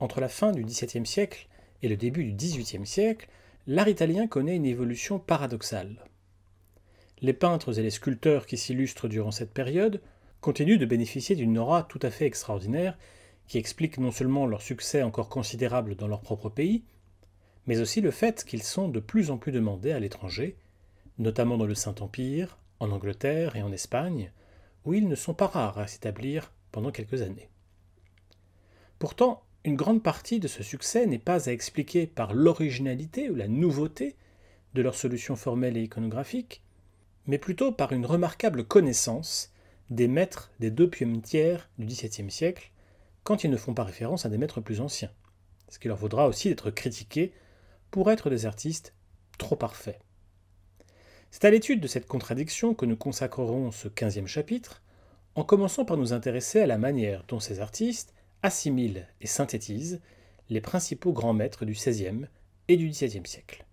Entre la fin du XVIIe siècle et le début du XVIIIe siècle, l'art italien connaît une évolution paradoxale. Les peintres et les sculpteurs qui s'illustrent durant cette période continuent de bénéficier d'une aura tout à fait extraordinaire qui explique non seulement leur succès encore considérable dans leur propre pays, mais aussi le fait qu'ils sont de plus en plus demandés à l'étranger, notamment dans le Saint-Empire, en Angleterre et en Espagne, où ils ne sont pas rares à s'établir pendant quelques années. Pourtant, une grande partie de ce succès n'est pas à expliquer par l'originalité ou la nouveauté de leurs solutions formelles et iconographiques, mais plutôt par une remarquable connaissance des maîtres des deux tiers du XVIIe siècle, quand ils ne font pas référence à des maîtres plus anciens, ce qui leur vaudra aussi d'être critiqués pour être des artistes trop parfaits. C'est à l'étude de cette contradiction que nous consacrerons ce quinzième chapitre, en commençant par nous intéresser à la manière dont ces artistes assimile et synthétise les principaux grands maîtres du XVIe et du XVIIe siècle.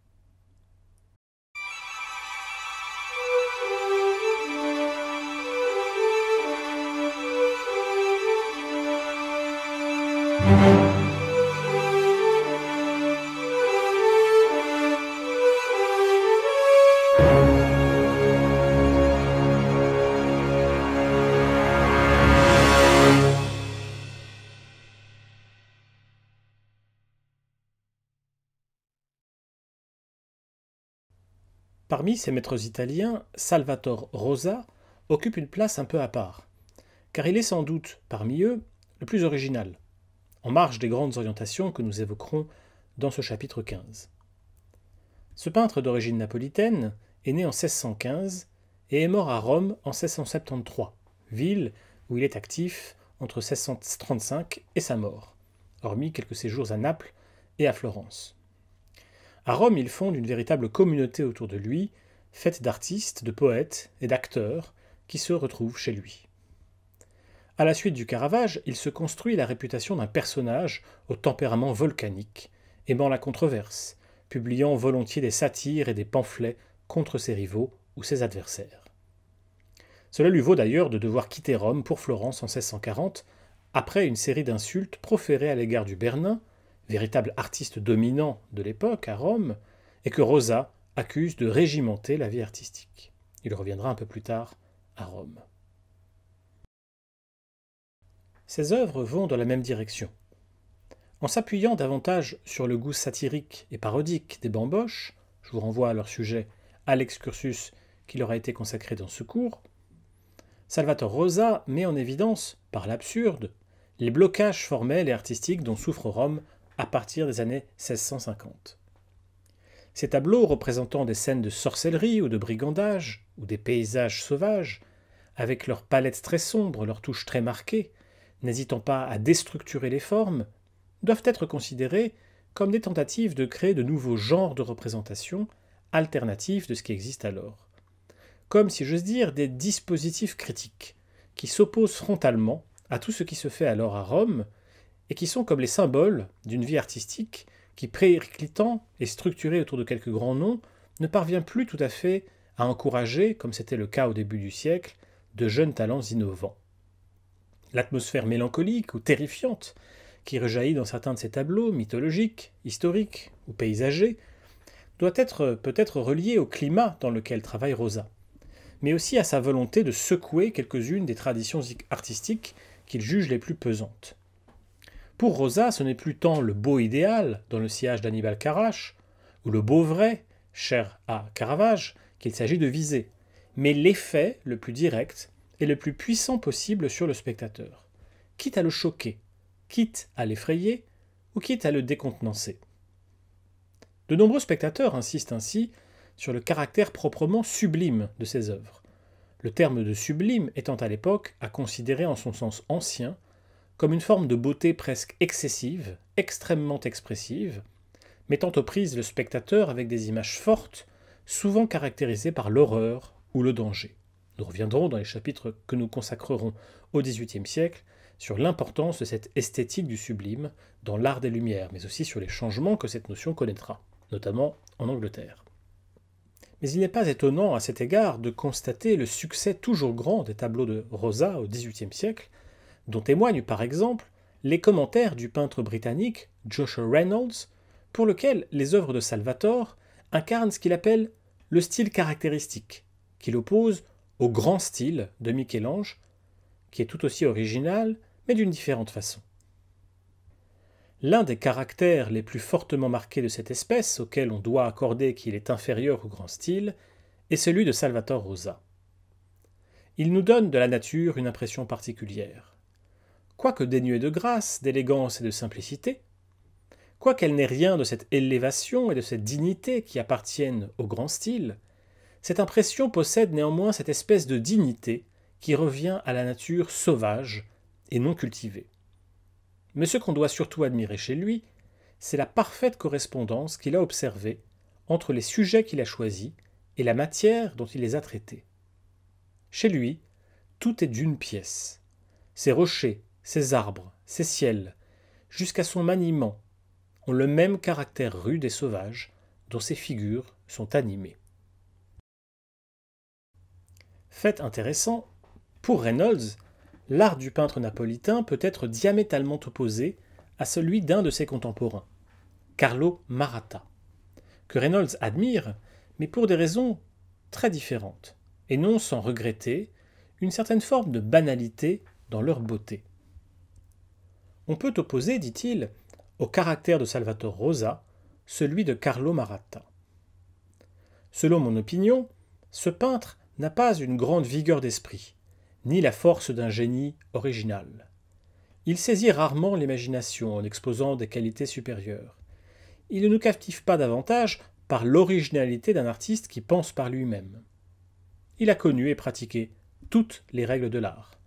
Parmi ces maîtres italiens, Salvatore Rosa occupe une place un peu à part, car il est sans doute, parmi eux, le plus original, en marge des grandes orientations que nous évoquerons dans ce chapitre 15. Ce peintre d'origine napolitaine est né en 1615 et est mort à Rome en 1673, ville où il est actif entre 1635 et sa mort, hormis quelques séjours à Naples et à Florence. À Rome, il fonde une véritable communauté autour de lui, faite d'artistes, de poètes et d'acteurs qui se retrouvent chez lui. À la suite du Caravage, il se construit la réputation d'un personnage au tempérament volcanique, aimant la controverse, publiant volontiers des satires et des pamphlets contre ses rivaux ou ses adversaires. Cela lui vaut d'ailleurs de devoir quitter Rome pour Florence en 1640, après une série d'insultes proférées à l'égard du Bernin, véritable artiste dominant de l'époque à Rome, et que Rosa accuse de régimenter la vie artistique. Il reviendra un peu plus tard à Rome. Ses œuvres vont dans la même direction. En s'appuyant davantage sur le goût satirique et parodique des bamboches, je vous renvoie à leur sujet à l'excursus qui leur a été consacré dans ce cours, Salvatore Rosa met en évidence, par l'absurde, les blocages formels et artistiques dont souffre Rome à partir des années 1650. Ces tableaux représentant des scènes de sorcellerie ou de brigandage, ou des paysages sauvages, avec leurs palettes très sombres, leurs touches très marquées, n'hésitant pas à déstructurer les formes, doivent être considérés comme des tentatives de créer de nouveaux genres de représentation alternatifs de ce qui existe alors. Comme, si j'ose dire, des dispositifs critiques, qui s'opposent frontalement à tout ce qui se fait alors à Rome et qui sont comme les symboles d'une vie artistique qui, périclitant et structurée autour de quelques grands noms, ne parvient plus tout à fait à encourager, comme c'était le cas au début du siècle, de jeunes talents innovants. L'atmosphère mélancolique ou terrifiante qui rejaillit dans certains de ces tableaux mythologiques, historiques ou paysagers, doit être peut-être reliée au climat dans lequel travaille Rosa, mais aussi à sa volonté de secouer quelques-unes des traditions artistiques qu'il juge les plus pesantes. Pour Rosa, ce n'est plus tant le beau idéal, dans le sillage d'Annibal Carrache ou le beau vrai, cher à Caravage, qu'il s'agit de viser, mais l'effet le plus direct et le plus puissant possible sur le spectateur, quitte à le choquer, quitte à l'effrayer, ou quitte à le décontenancer. De nombreux spectateurs insistent ainsi sur le caractère proprement sublime de ces œuvres, le terme de sublime étant à l'époque à considérer en son sens ancien, comme une forme de beauté presque excessive, extrêmement expressive, mettant aux prises le spectateur avec des images fortes, souvent caractérisées par l'horreur ou le danger. Nous reviendrons dans les chapitres que nous consacrerons au XVIIIe siècle sur l'importance de cette esthétique du sublime dans l'art des Lumières, mais aussi sur les changements que cette notion connaîtra, notamment en Angleterre. Mais il n'est pas étonnant à cet égard de constater le succès toujours grand des tableaux de Rosa au XVIIIe siècle, dont témoignent par exemple les commentaires du peintre britannique Joshua Reynolds, pour lequel les œuvres de Salvatore incarnent ce qu'il appelle le style caractéristique, qu'il oppose au grand style de Michel-Ange, qui est tout aussi original, mais d'une différente façon. L'un des caractères les plus fortement marqués de cette espèce, auquel on doit accorder qu'il est inférieur au grand style, est celui de Salvatore Rosa. Il nous donne de la nature une impression particulière quoique dénuée de grâce, d'élégance et de simplicité, quoiqu'elle n'ait rien de cette élévation et de cette dignité qui appartiennent au grand style, cette impression possède néanmoins cette espèce de dignité qui revient à la nature sauvage et non cultivée. Mais ce qu'on doit surtout admirer chez lui, c'est la parfaite correspondance qu'il a observée entre les sujets qu'il a choisis et la matière dont il les a traités. Chez lui, tout est d'une pièce. Ses rochers, ses arbres, ses ciels, jusqu'à son maniement, ont le même caractère rude et sauvage dont ses figures sont animées. Fait intéressant, pour Reynolds, l'art du peintre napolitain peut être diamétalement opposé à celui d'un de ses contemporains, Carlo Maratta, que Reynolds admire, mais pour des raisons très différentes, et non sans regretter une certaine forme de banalité dans leur beauté on peut opposer, dit-il, au caractère de Salvatore Rosa, celui de Carlo Maratta. Selon mon opinion, ce peintre n'a pas une grande vigueur d'esprit, ni la force d'un génie original. Il saisit rarement l'imagination en exposant des qualités supérieures. Il ne nous captive pas davantage par l'originalité d'un artiste qui pense par lui-même. Il a connu et pratiqué toutes les règles de l'art,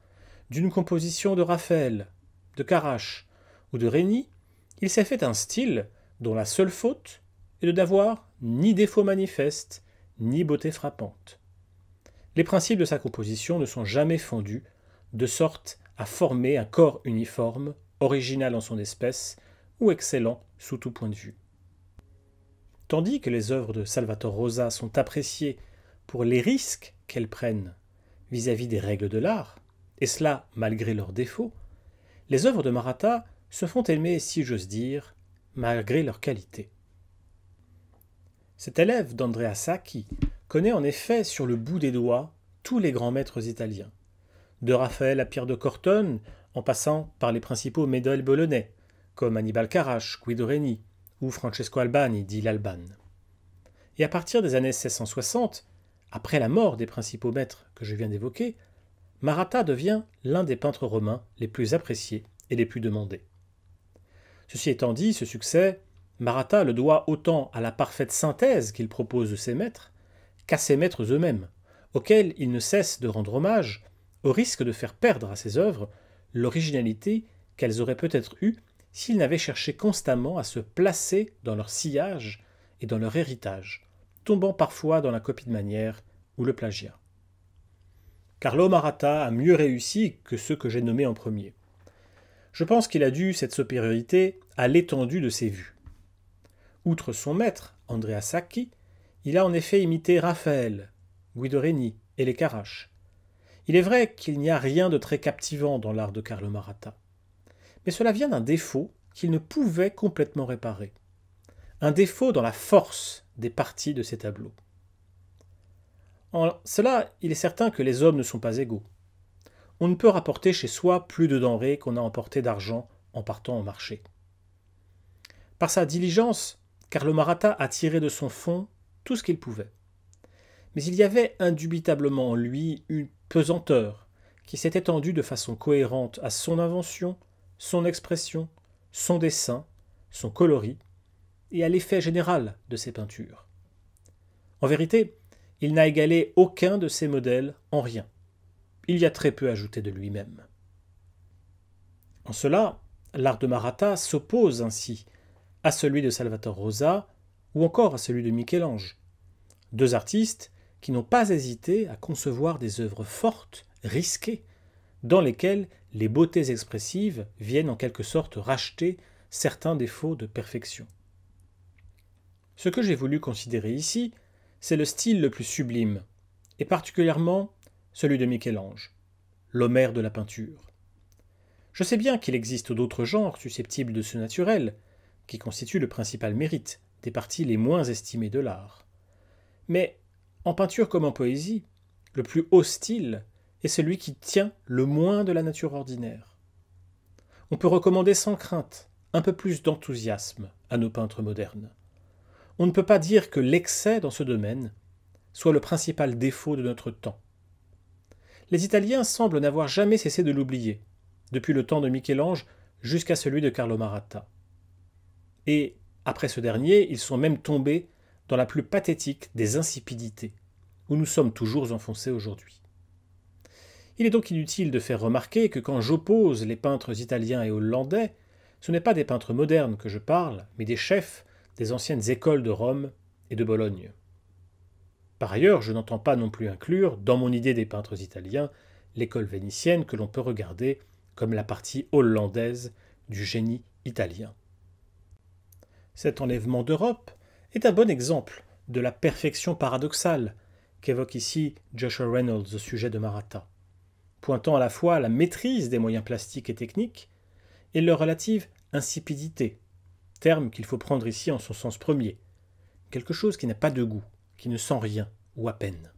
d'une composition de Raphaël de Carache ou de Rény, il s'est fait un style dont la seule faute est de n'avoir ni défaut manifeste, ni beauté frappante. Les principes de sa composition ne sont jamais fondus, de sorte à former un corps uniforme, original en son espèce, ou excellent sous tout point de vue. Tandis que les œuvres de Salvatore Rosa sont appréciées pour les risques qu'elles prennent vis à -vis des règles de l'art, et cela malgré leurs défauts, les œuvres de Maratta se font aimer, si j'ose dire, malgré leur qualité. Cet élève d'Andrea Sacchi connaît en effet sur le bout des doigts tous les grands maîtres italiens, de Raphaël à Pierre de Cortone, en passant par les principaux médailles bolognais, comme Annibal Carrache, Guido Reni ou Francesco Albani, dit l'Alban. Et à partir des années 1660, après la mort des principaux maîtres que je viens d'évoquer, Maratha devient l'un des peintres romains les plus appréciés et les plus demandés. Ceci étant dit, ce succès, Maratha le doit autant à la parfaite synthèse qu'il propose de ses maîtres qu'à ses maîtres eux-mêmes, auxquels il ne cesse de rendre hommage, au risque de faire perdre à ses œuvres l'originalité qu'elles auraient peut-être eue s'ils n'avaient cherché constamment à se placer dans leur sillage et dans leur héritage, tombant parfois dans la copie de manière ou le plagiat. Carlo Maratta a mieux réussi que ceux que j'ai nommés en premier. Je pense qu'il a dû cette supériorité à l'étendue de ses vues. Outre son maître, Andrea Sacchi, il a en effet imité Raphaël, Guido Reni et les Caraches. Il est vrai qu'il n'y a rien de très captivant dans l'art de Carlo Maratta. Mais cela vient d'un défaut qu'il ne pouvait complètement réparer. Un défaut dans la force des parties de ses tableaux. En cela, il est certain que les hommes ne sont pas égaux. On ne peut rapporter chez soi plus de denrées qu'on a emportées d'argent en partant au marché. Par sa diligence, Carlo Maratta a tiré de son fond tout ce qu'il pouvait. Mais il y avait indubitablement en lui une pesanteur qui s'est étendue de façon cohérente à son invention, son expression, son dessin, son coloris et à l'effet général de ses peintures. En vérité, il n'a égalé aucun de ses modèles en rien. Il y a très peu ajouté de lui-même. En cela, l'art de Maratha s'oppose ainsi à celui de Salvatore Rosa ou encore à celui de Michel-Ange. Deux artistes qui n'ont pas hésité à concevoir des œuvres fortes, risquées, dans lesquelles les beautés expressives viennent en quelque sorte racheter certains défauts de perfection. Ce que j'ai voulu considérer ici, c'est le style le plus sublime, et particulièrement celui de Michel-Ange, l'Homère de la peinture. Je sais bien qu'il existe d'autres genres susceptibles de ce naturel, qui constituent le principal mérite des parties les moins estimées de l'art. Mais, en peinture comme en poésie, le plus haut style est celui qui tient le moins de la nature ordinaire. On peut recommander sans crainte un peu plus d'enthousiasme à nos peintres modernes on ne peut pas dire que l'excès dans ce domaine soit le principal défaut de notre temps. Les Italiens semblent n'avoir jamais cessé de l'oublier, depuis le temps de Michel-Ange jusqu'à celui de Carlo Maratta. Et, après ce dernier, ils sont même tombés dans la plus pathétique des insipidités, où nous sommes toujours enfoncés aujourd'hui. Il est donc inutile de faire remarquer que quand j'oppose les peintres italiens et hollandais, ce n'est pas des peintres modernes que je parle, mais des chefs des anciennes écoles de Rome et de Bologne. Par ailleurs, je n'entends pas non plus inclure, dans mon idée des peintres italiens, l'école vénitienne que l'on peut regarder comme la partie hollandaise du génie italien. Cet enlèvement d'Europe est un bon exemple de la perfection paradoxale qu'évoque ici Joshua Reynolds au sujet de Maratha, pointant à la fois la maîtrise des moyens plastiques et techniques et leur relative insipidité terme qu'il faut prendre ici en son sens premier, quelque chose qui n'a pas de goût, qui ne sent rien, ou à peine.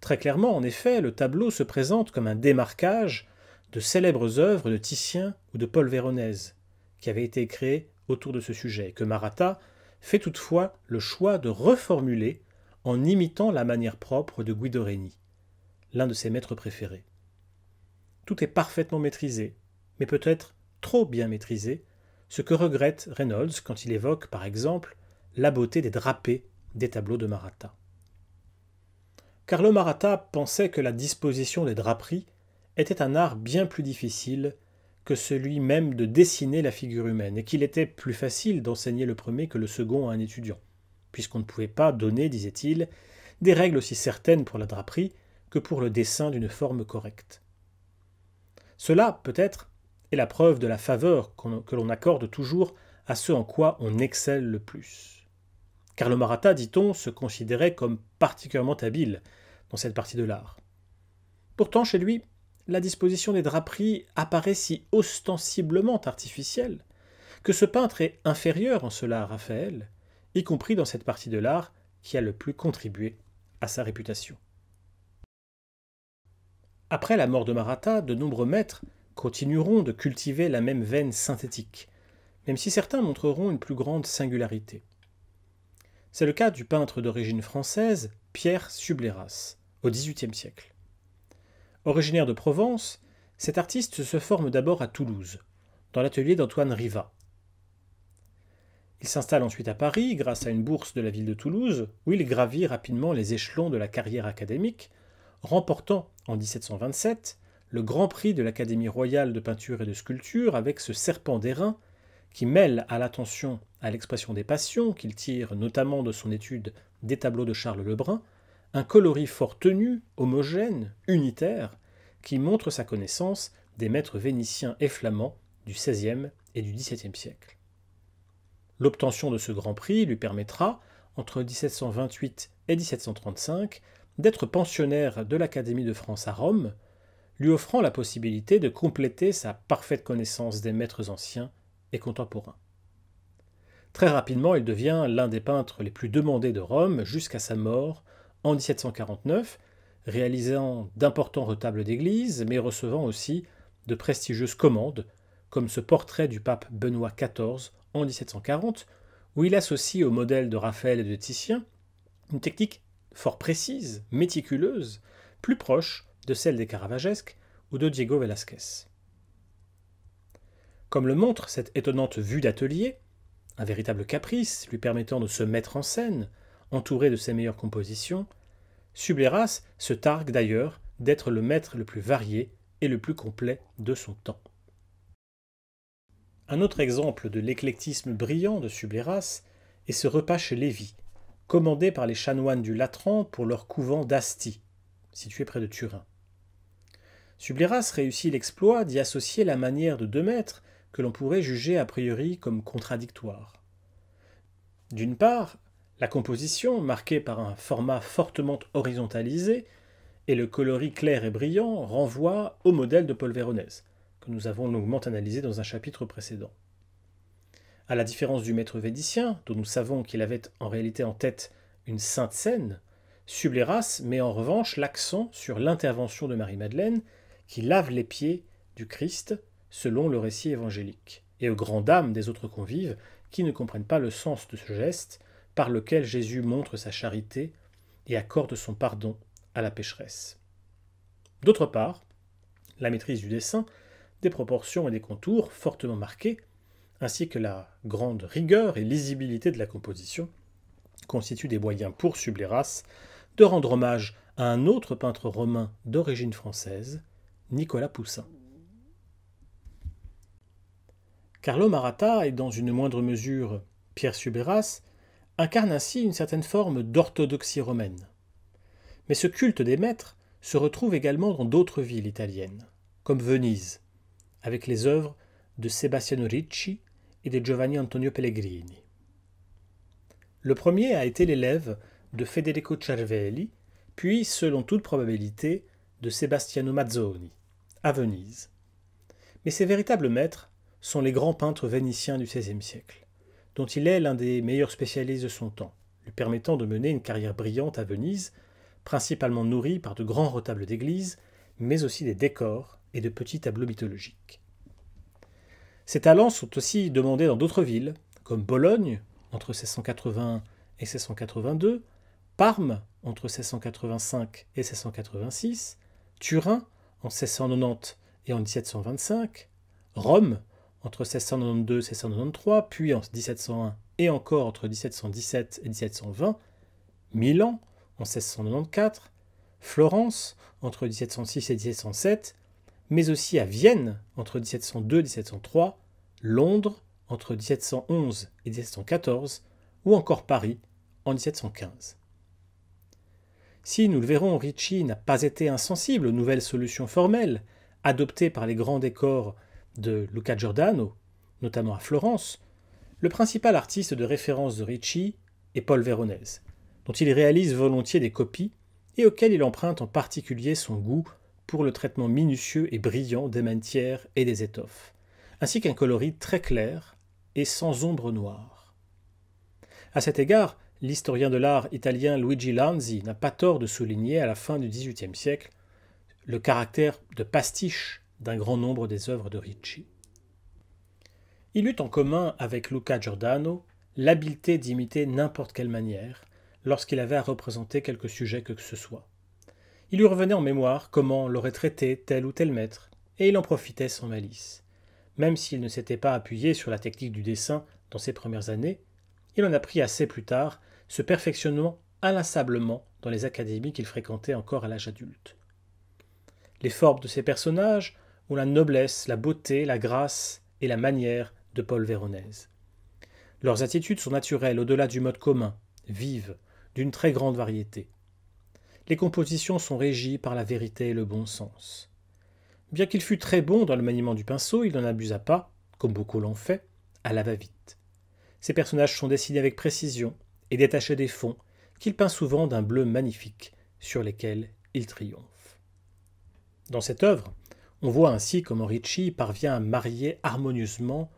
Très clairement, en effet, le tableau se présente comme un démarquage de célèbres œuvres de Titien ou de Paul Véronèse, qui avaient été créées autour de ce sujet, que Maratha fait toutefois le choix de reformuler en imitant la manière propre de Guido Reni, l'un de ses maîtres préférés. Tout est parfaitement maîtrisé, mais peut-être trop bien maîtrisé ce que regrette Reynolds quand il évoque, par exemple, la beauté des drapés des tableaux de Maratha. Carlo Maratta pensait que la disposition des draperies était un art bien plus difficile que celui même de dessiner la figure humaine, et qu'il était plus facile d'enseigner le premier que le second à un étudiant, puisqu'on ne pouvait pas donner, disait-il, des règles aussi certaines pour la draperie que pour le dessin d'une forme correcte. Cela, peut-être, est la preuve de la faveur que l'on accorde toujours à ce en quoi on excelle le plus. Car le Maratha, dit-on, se considérait comme particulièrement habile dans cette partie de l'art. Pourtant, chez lui, la disposition des draperies apparaît si ostensiblement artificielle que ce peintre est inférieur en cela à Raphaël, y compris dans cette partie de l'art qui a le plus contribué à sa réputation. Après la mort de Maratta, de nombreux maîtres continueront de cultiver la même veine synthétique, même si certains montreront une plus grande singularité. C'est le cas du peintre d'origine française Pierre Subléras, au XVIIIe siècle. Originaire de Provence, cet artiste se forme d'abord à Toulouse, dans l'atelier d'Antoine Riva. Il s'installe ensuite à Paris grâce à une bourse de la ville de Toulouse, où il gravit rapidement les échelons de la carrière académique, remportant en 1727 le Grand Prix de l'Académie royale de peinture et de sculpture avec ce serpent d'airain qui mêle à l'attention à l'expression des passions qu'il tire notamment de son étude des tableaux de Charles Lebrun, un coloris fort tenu, homogène, unitaire, qui montre sa connaissance des maîtres vénitiens et flamands du XVIe et du XVIIe siècle. L'obtention de ce Grand Prix lui permettra, entre 1728 et 1735, d'être pensionnaire de l'Académie de France à Rome, lui offrant la possibilité de compléter sa parfaite connaissance des maîtres anciens et contemporains. Très rapidement, il devient l'un des peintres les plus demandés de Rome jusqu'à sa mort en 1749, réalisant d'importants retables d'église, mais recevant aussi de prestigieuses commandes, comme ce portrait du pape Benoît XIV en 1740, où il associe au modèle de Raphaël et de Titien une technique fort précise, méticuleuse, plus proche de celle des Caravagesques ou de Diego Velázquez. Comme le montre cette étonnante vue d'atelier, un véritable caprice lui permettant de se mettre en scène, entouré de ses meilleures compositions, Subleras se targue d'ailleurs d'être le maître le plus varié et le plus complet de son temps. Un autre exemple de l'éclectisme brillant de Subleras est ce repas chez Lévy, commandé par les chanoines du Latran pour leur couvent d'Asti, situé près de Turin. Subliras réussit l'exploit d'y associer la manière de deux maîtres que l'on pourrait juger a priori comme contradictoire. D'une part, la composition, marquée par un format fortement horizontalisé, et le coloris clair et brillant renvoie au modèle de Paul Véronèse, que nous avons longuement analysé dans un chapitre précédent. À la différence du maître védicien, dont nous savons qu'il avait en réalité en tête une sainte scène, Subléras met en revanche l'accent sur l'intervention de Marie-Madeleine qui lave les pieds du Christ selon le récit évangélique, et aux grandes dames des autres convives qui ne comprennent pas le sens de ce geste par lequel Jésus montre sa charité et accorde son pardon à la pécheresse. D'autre part, la maîtrise du dessin, des proportions et des contours fortement marqués, ainsi que la grande rigueur et lisibilité de la composition, constituent des moyens pour Subléras de rendre hommage à un autre peintre romain d'origine française, Nicolas Poussin. Carlo Maratta, et dans une moindre mesure Pierre Suberas incarne ainsi une certaine forme d'orthodoxie romaine. Mais ce culte des maîtres se retrouve également dans d'autres villes italiennes, comme Venise, avec les œuvres de Sebastiano Ricci et de Giovanni Antonio Pellegrini. Le premier a été l'élève de Federico Cervelli, puis, selon toute probabilité, de Sebastiano Mazzoni à Venise. Mais ses véritables maîtres sont les grands peintres vénitiens du XVIe siècle, dont il est l'un des meilleurs spécialistes de son temps, lui permettant de mener une carrière brillante à Venise, principalement nourrie par de grands retables d'église, mais aussi des décors et de petits tableaux mythologiques. Ses talents sont aussi demandés dans d'autres villes, comme Bologne entre 1680 et 1682, Parme entre 1685 et 1686, Turin en 1690 et en 1725, Rome entre 1692 et 1693, puis en 1701 et encore entre 1717 et 1720, Milan en 1694, Florence entre 1706 et 1707, mais aussi à Vienne entre 1702 et 1703, Londres entre 1711 et 1714, ou encore Paris en 1715. Si, nous le verrons, Ricci n'a pas été insensible aux nouvelles solutions formelles adoptées par les grands décors de Luca Giordano, notamment à Florence, le principal artiste de référence de Ricci est Paul Véronèse, dont il réalise volontiers des copies et auquel il emprunte en particulier son goût pour le traitement minutieux et brillant des matières et des étoffes, ainsi qu'un coloris très clair et sans ombre noire. À cet égard, l'historien de l'art italien Luigi Lanzi n'a pas tort de souligner à la fin du XVIIIe siècle le caractère de pastiche d'un grand nombre des œuvres de Ricci. Il eut en commun avec Luca Giordano l'habileté d'imiter n'importe quelle manière lorsqu'il avait à représenter quelque sujet que ce soit. Il lui revenait en mémoire comment l'aurait traité tel ou tel maître, et il en profitait sans malice. Même s'il ne s'était pas appuyé sur la technique du dessin dans ses premières années, il en pris assez plus tard, se perfectionnant inlassablement dans les académies qu'il fréquentait encore à l'âge adulte. Les formes de ces personnages ont la noblesse, la beauté, la grâce et la manière de Paul Véronèse. Leurs attitudes sont naturelles au-delà du mode commun, vives, d'une très grande variété. Les compositions sont régies par la vérité et le bon sens. Bien qu'il fût très bon dans le maniement du pinceau, il n'en abusa pas, comme beaucoup l'ont fait, à la va-vite. Ses personnages sont dessinés avec précision et détachés des fonds, qu'il peint souvent d'un bleu magnifique, sur lesquels il triomphe. Dans cette œuvre, on voit ainsi comment Ricci parvient à marier harmonieusement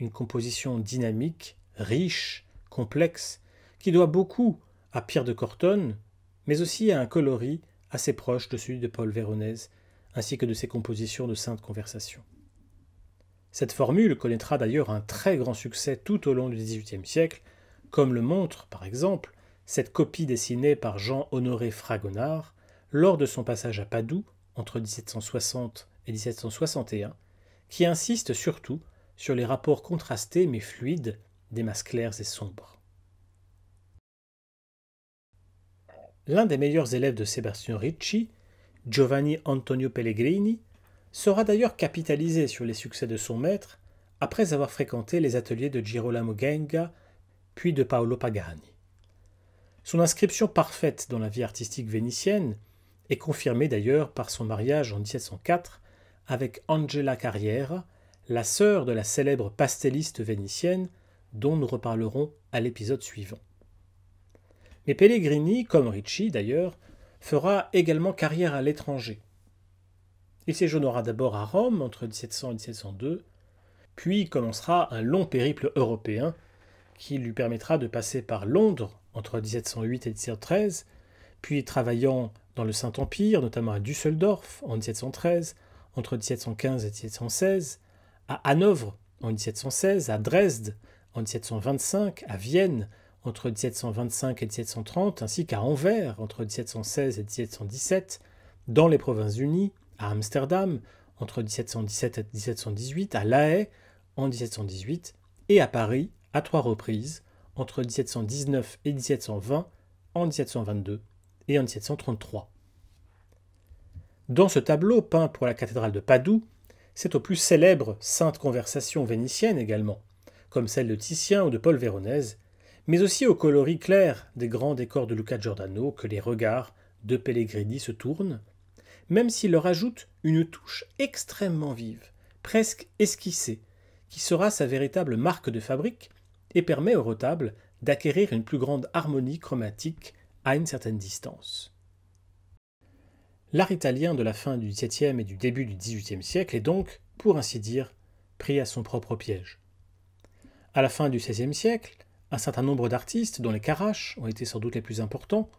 une composition dynamique, riche, complexe, qui doit beaucoup à Pierre de Cortone, mais aussi à un coloris assez proche de celui de Paul Véronèse, ainsi que de ses compositions de sainte conversation. Cette formule connaîtra d'ailleurs un très grand succès tout au long du XVIIIe siècle, comme le montre, par exemple, cette copie dessinée par Jean-Honoré Fragonard lors de son passage à Padoue entre 1760 et 1761, qui insiste surtout sur les rapports contrastés mais fluides des masses claires et sombres. L'un des meilleurs élèves de Sébastien Ricci, Giovanni Antonio Pellegrini, sera d'ailleurs capitalisé sur les succès de son maître après avoir fréquenté les ateliers de Girolamo Genga puis de Paolo Pagani. Son inscription parfaite dans la vie artistique vénitienne est confirmée d'ailleurs par son mariage en 1704 avec Angela Carriera, la sœur de la célèbre pastelliste vénitienne dont nous reparlerons à l'épisode suivant. Mais Pellegrini, comme Ricci d'ailleurs, fera également carrière à l'étranger, il séjournera d'abord à Rome entre 1700 et 1702, puis commencera un long périple européen qui lui permettra de passer par Londres entre 1708 et 1713, puis travaillant dans le Saint-Empire, notamment à Düsseldorf en 1713, entre 1715 et 1716, à Hanovre en 1716, à Dresde en 1725, à Vienne entre 1725 et 1730, ainsi qu'à Anvers entre 1716 et 1717, dans les Provinces-Unies, à Amsterdam entre 1717 et 1718, à La Haye en 1718 et à Paris à trois reprises entre 1719 et 1720, en 1722 et en 1733. Dans ce tableau peint pour la cathédrale de Padoue, c'est aux plus célèbres saintes conversations vénitiennes également, comme celle de Titien ou de Paul Véronèse, mais aussi aux coloris clairs des grands décors de Luca Giordano que les regards de Pellegrini se tournent, même s'il leur ajoute une touche extrêmement vive, presque esquissée, qui sera sa véritable marque de fabrique et permet au retable d'acquérir une plus grande harmonie chromatique à une certaine distance. L'art italien de la fin du XVIIe et du début du XVIIIe siècle est donc, pour ainsi dire, pris à son propre piège. À la fin du XVIe siècle, un certain nombre d'artistes, dont les Caraches ont été sans doute les plus importants,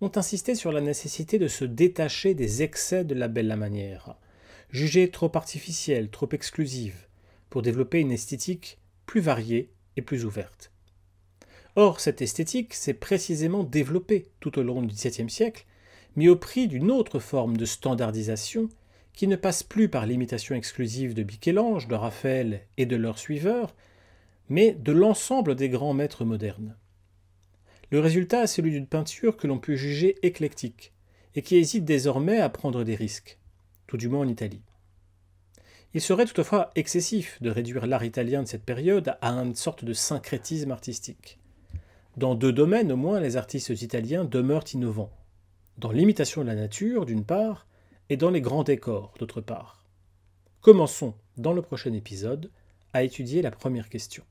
ont insisté sur la nécessité de se détacher des excès de la belle la manière, jugée trop artificielle, trop exclusive, pour développer une esthétique plus variée et plus ouverte. Or, cette esthétique s'est précisément développée tout au long du XVIIe siècle, mais au prix d'une autre forme de standardisation qui ne passe plus par l'imitation exclusive de Michel-Ange, de Raphaël et de leurs suiveurs, mais de l'ensemble des grands maîtres modernes. Le résultat est celui d'une peinture que l'on peut juger éclectique, et qui hésite désormais à prendre des risques, tout du moins en Italie. Il serait toutefois excessif de réduire l'art italien de cette période à une sorte de syncrétisme artistique. Dans deux domaines au moins, les artistes italiens demeurent innovants. Dans l'imitation de la nature, d'une part, et dans les grands décors, d'autre part. Commençons, dans le prochain épisode, à étudier la première question.